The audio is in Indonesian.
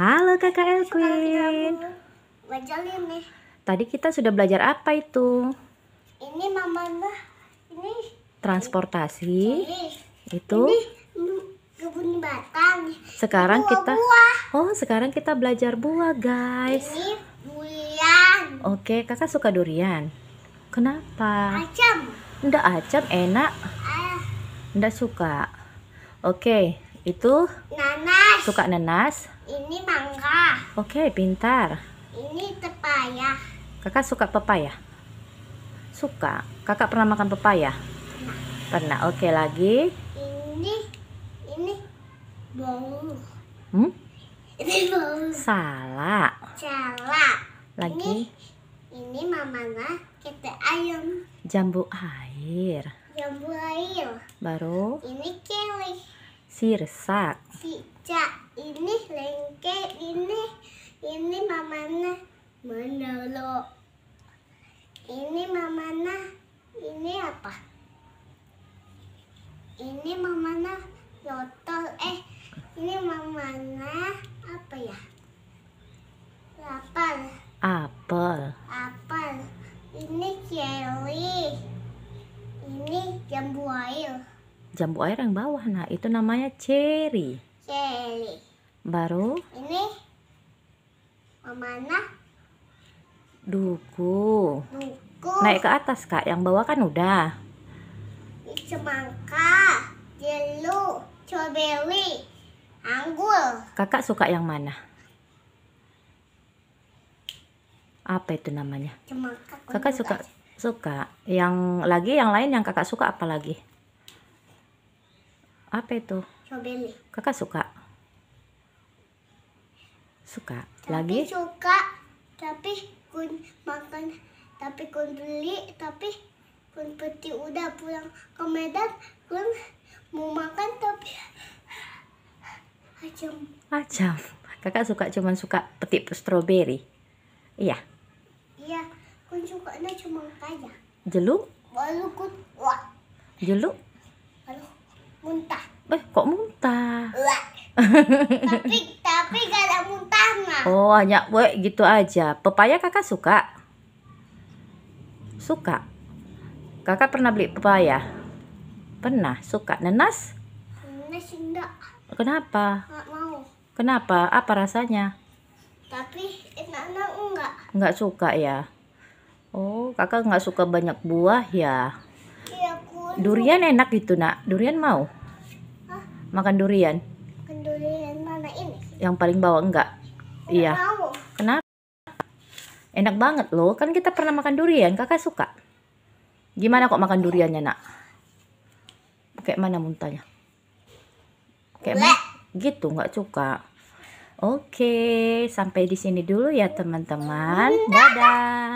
Halo kakak Queen. Tadi kita sudah belajar apa itu? Ini mama ini transportasi. Ini. Itu ini kebun batang. Sekarang buah, kita Oh, sekarang kita belajar buah, guys. Ini durian. Oke, Kakak suka durian. Kenapa? Acam. Enggak acam, enak. Enggak ah. suka. Oke, itu nanas. Suka nanas. Ini mangga. Oke, okay, pintar. Ini pepaya. Kakak suka pepaya? Suka. Kakak pernah makan pepaya? Pernah. Oke, okay, lagi. Ini ini bau. Hmm? Ini bau. Salah. Salah. Lagi. Ini, ini mamana kita ayam. Jambu air. Jambu air. Baru. Ini kelly. Sirsak. Sirsak ini lengke ini ini mamana mana lo ini mamana ini apa ini mamana lotol eh ini mamana apa ya apel apel apel ini jelly ini jambu air jambu air yang bawah nah itu namanya cherry cherry baru ini mana duku duku naik ke atas kak yang bawah kan udah semangka jelu cobeli anggur kakak suka yang mana apa itu namanya semangka kakak suka suka yang lagi yang lain yang kakak suka apa lagi apa itu cobeli kakak suka suka tapi lagi suka tapi kun makan tapi kun beli tapi kun peti udah pulang ke Medan kun mau makan tapi acam acam kakak suka cuman suka peti stroberi iya iya kun suka nah cuma kaya jeluk baru kun wah jeluk baru muntah eh kok muntah tapi tapi kan Oh, hanya we gitu aja. Pepaya kakak suka? Suka. Kakak pernah beli pepaya? Pernah, suka. Nenas? Nenas enggak. Kenapa? Enggak mau. Kenapa? Apa rasanya? Tapi enak-enak enggak. Enggak suka ya. Oh, kakak enggak suka banyak buah ya. Iya, Durian enak gitu, Nak. Durian mau? Hah? Makan durian? Makan durian mana ini? Yang paling bawah enggak? iya mau. kenapa enak banget loh kan kita pernah makan durian kakak suka gimana kok makan duriannya nak kayak mana muntahnya kayak mana? gitu nggak suka oke sampai di sini dulu ya teman-teman dadah